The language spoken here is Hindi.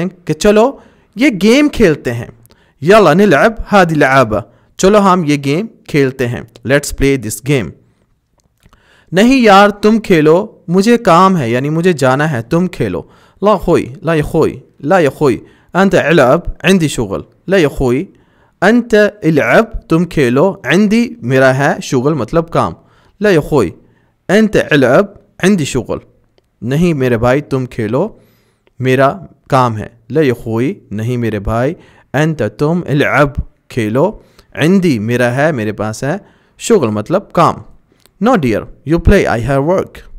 कि चलो ये गेम खेलते हैं यला नलअब हादी चलो हम ये गेम खेलते हैं लेट्स प्ले दिस गेम नहीं यार तुम खेलो मुझे काम है यानी मुझे जाना है तुम खेलो ला खोई ला खोई ला खोई अंत अलब आंदी शुगल ला खोई अंत अलब तुम खेलो आंदी मेरा है शुगल मतलब काम ला खोई अंत अलब आंदी शुगल नहीं मेरे भाई तुम खेलो मेरा काम है ले खोई नहीं मेरे भाई एन तुम अब खेलो इंदी मेरा है मेरे पास है शुगल मतलब काम no dear you play I have work